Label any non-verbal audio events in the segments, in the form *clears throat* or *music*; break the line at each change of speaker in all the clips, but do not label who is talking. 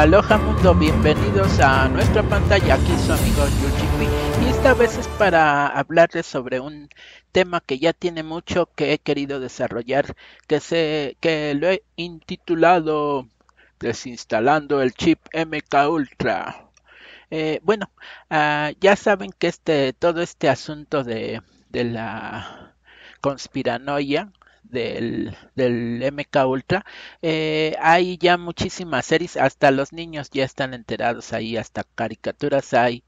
Aloha mundo, bienvenidos a nuestra pantalla, aquí su amigo Yuji y esta vez es para hablarles sobre un tema que ya tiene mucho que he querido desarrollar, que, se, que lo he intitulado Desinstalando el chip MK Ultra. Eh, bueno, ah, ya saben que este, todo este asunto de, de la conspiranoia del, MK Ultra, eh, hay ya muchísimas series, hasta los niños ya están enterados ahí, hasta caricaturas hay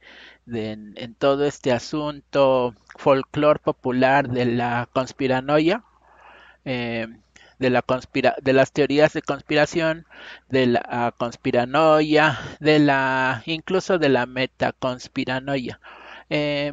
en, todo este asunto folclore popular de la conspiranoia. Eh, de, la conspira de las teorías de conspiración, de la conspiranoia, de la incluso de la metaconspiranoia. Eh,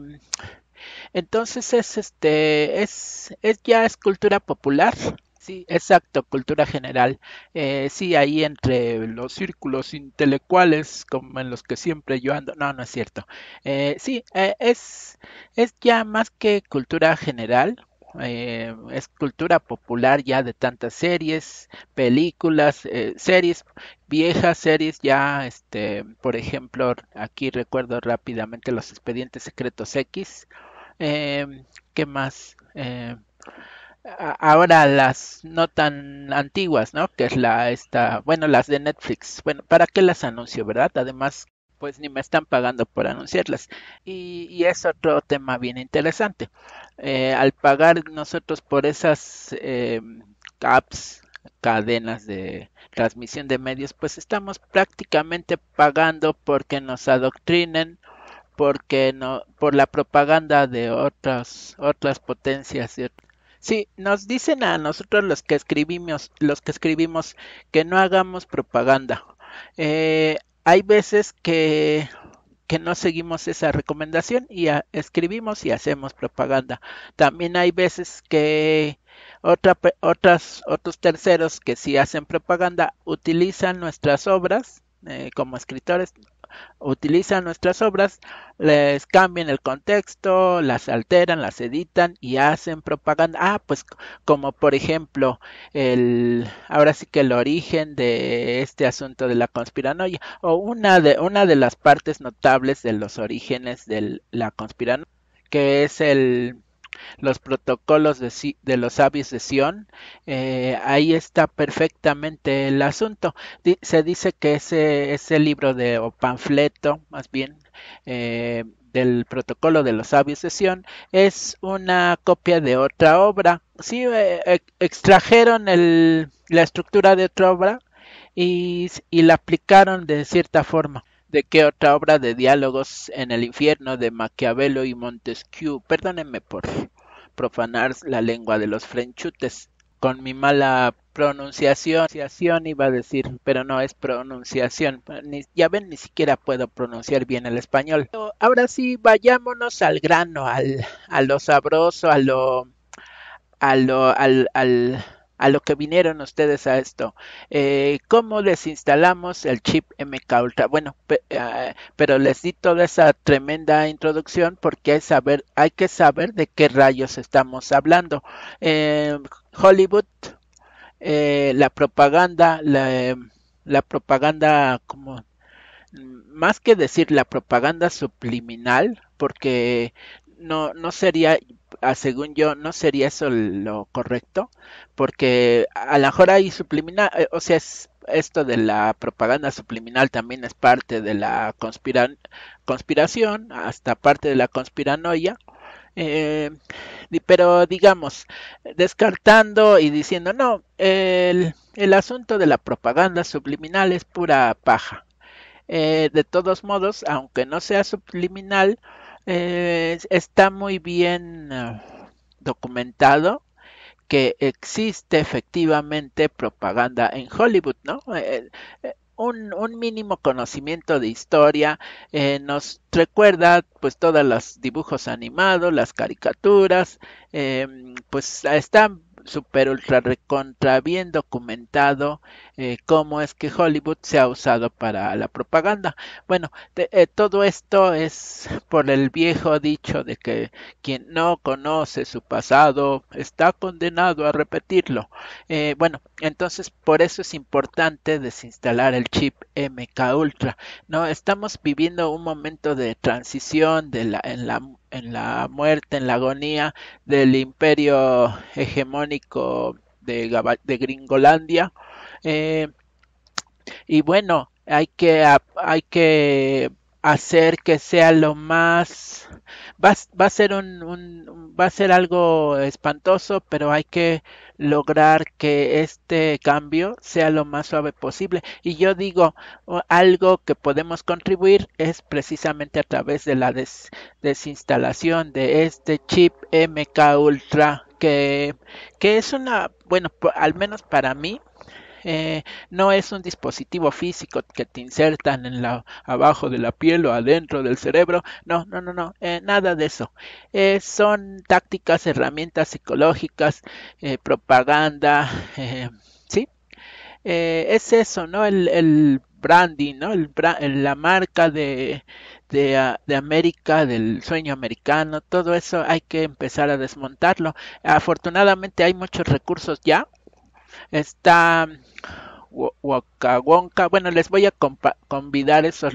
entonces es este, es, es ya es cultura popular. Sí, exacto, cultura general. Eh, sí, ahí entre los círculos intelectuales, como en los que siempre yo ando. No, no es cierto. Eh, sí, eh, es, es ya más que cultura general, eh, es cultura popular ya de tantas series, películas, series viejas, series ya, este, por ejemplo, aquí recuerdo rápidamente los expedientes secretos X eh, ¿Qué más? Eh, ahora las no tan antiguas, ¿no? Que es la esta, bueno, las de Netflix. Bueno, ¿para qué las anuncio, verdad? Además, pues ni me están pagando por anunciarlas. Y, es otro tema bien interesante. Eh, al pagar nosotros por esas eh, apps, cadenas de transmisión de medios, pues estamos prácticamente pagando porque nos adoctrinen porque no por la propaganda de otras otras potencias sí nos dicen a nosotros los que escribimos los que escribimos que no hagamos propaganda eh, hay veces que que no seguimos esa recomendación y escribimos y hacemos propaganda. También hay veces que otras, otros terceros que sí hacen propaganda utilizan nuestras obras eh, como escritores utilizan nuestras obras, les cambian el contexto, las alteran, las editan y hacen propaganda. Ah, pues como por ejemplo, el, ahora sí que el origen de este asunto de la conspiranoia, o una de, una de las partes notables de los orígenes de la conspiranoia, que es el los protocolos de, los sabios de Sion, eh, ahí está perfectamente el asunto. se dice que ese, ese libro de, o panfleto, más bien, eh, del protocolo de los sabios de Sion es una copia de otra obra. Sí, eh, extrajeron el, la estructura de otra obra y, y la aplicaron de cierta forma de qué otra obra de diálogos en el infierno de Maquiavelo y Montesquieu, perdónenme por profanar la lengua de los frenchutes, con mi mala pronunciación iba a decir, pero no es pronunciación. ya ven, ni siquiera puedo pronunciar bien el español. ahora sí, vayámonos al grano, al, a lo sabroso, a lo, a lo, al, al, a lo que vinieron ustedes a esto. Eh, ¿Cómo les instalamos el chip MK Ultra? Bueno, eh, pero les di toda esa tremenda introducción porque hay, saber, hay que saber de qué rayos estamos hablando. Eh, Hollywood, la propaganda, la, la propaganda como más que decir la propaganda subliminal, porque no, no sería, ah, según yo, no sería eso lo correcto, porque a lo mejor hay subliminal, eh, o sea, esto de la propaganda subliminal también es parte de la conspiración, hasta parte de la conspiranoia. Eh, pero digamos, descartando y diciendo, no, el, el asunto de la propaganda subliminal es pura paja. Eh, de todos modos, aunque no sea subliminal, eh, está muy bien eh, documentado que existe efectivamente propaganda en Hollywood, ¿no? Eh, un, mínimo conocimiento de historia nos recuerda pues todos los dibujos animados, las caricaturas, pues están super ultra recontra bien documentado eh, cómo es que Hollywood se ha usado para la propaganda. Bueno, eh, todo esto es por el viejo dicho de que quien no conoce su pasado está condenado a repetirlo. Eh, bueno, entonces por eso es importante desinstalar el chip MK Ultra. No, estamos viviendo un momento de transición de la, en la en la muerte, en la agonía del imperio hegemónico de, Gringolandia. Eh, y bueno, hay que, hay que hacer que sea lo más va, a ser un, va a ser algo espantoso pero hay que lograr que este cambio sea lo más suave posible y yo digo algo que podemos contribuir es precisamente a través de la desinstalación de este chip MK Ultra que, que es una bueno al menos para mí eh, no es un dispositivo físico que te insertan en la, abajo de la piel o adentro del cerebro, no, no, no, no, eh, nada de eso. Eh, son tácticas, herramientas psicológicas, propaganda, *laughs* ¿sí? es eso, ¿no? El, branding, ¿no? la marca de, ah, de, América, del sueño americano, todo eso hay que empezar a desmontarlo. Afortunadamente hay muchos recursos ya, Está Wonka. Bueno, les voy a convidar esas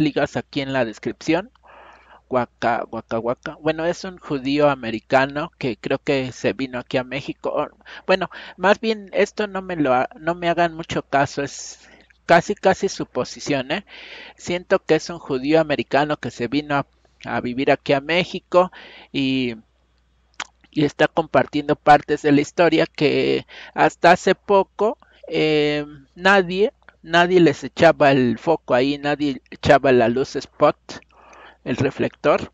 ligas aquí en la descripción. Waka, Waka, Bueno, es un judío americano que creo que se vino aquí a México. Bueno, más bien esto no me lo no me hagan mucho caso, es casi casi suposición, ¿eh? Siento que es un judío americano que se vino a vivir aquí a México y y está compartiendo partes de la historia que hasta hace poco eh, nadie, nadie les echaba el foco ahí, nadie echaba la luz spot, el reflector.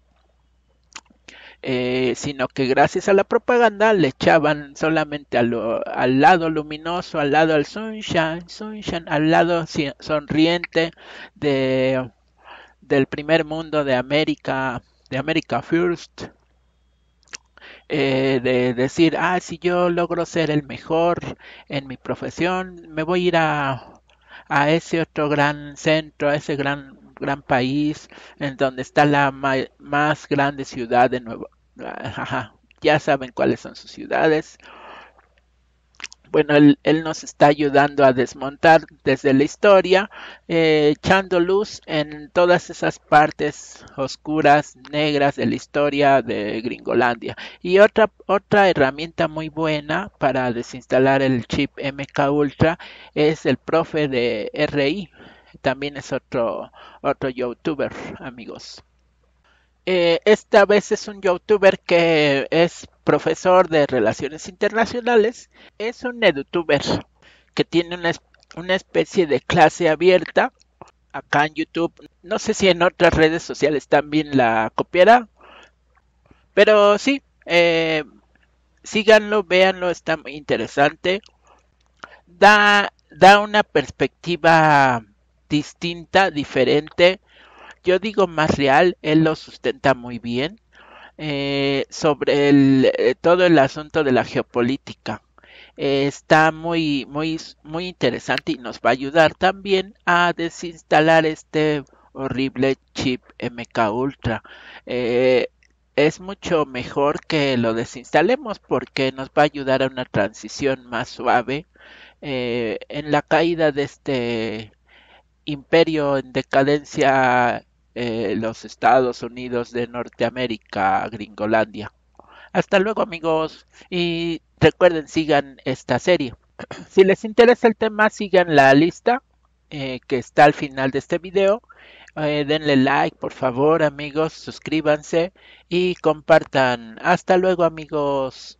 Eh, sino que gracias a la propaganda le echaban solamente al lado luminoso, al lado al sunshine, sunshine, al lado sonriente de, del primer mundo de América, de América First, eh, de decir, ah, si yo logro ser el mejor en mi profesión, me voy a ir a, ese otro gran centro, a ese gran gran país en donde está la más grande ciudad de Nueva. Ah, ya saben cuáles son sus ciudades bueno, él, nos está ayudando a desmontar desde la historia, eh, echando luz en todas esas partes oscuras, negras de la historia de Gringolandia. Y otra, otra herramienta muy buena para desinstalar el chip MK Ultra es el profe de RI. También es otro, otro youtuber, amigos. Eh, esta vez es un youtuber que es profesor de relaciones internacionales. Es un edutuber que tiene una, una especie de clase abierta acá en YouTube. No sé si en otras redes sociales también la copiará. Pero sí, eh, síganlo, véanlo, está muy interesante. Da, da una perspectiva distinta, diferente yo digo más real, él lo sustenta muy bien, eh, sobre eh, todo el asunto de la geopolítica. Eh, está muy, muy, muy interesante y nos va a ayudar también a desinstalar este horrible chip MK Ultra. es mucho mejor que lo desinstalemos porque nos va a ayudar a una transición más suave en la caída de este imperio en decadencia eh, los Estados Unidos de Norteamérica, Gringolandia. Hasta luego amigos y recuerden sigan esta serie. *clears throat* Si les interesa el tema sigan la lista eh, que está al final de este video. Eh, denle like por favor amigos, suscríbanse y compartan. Hasta luego amigos.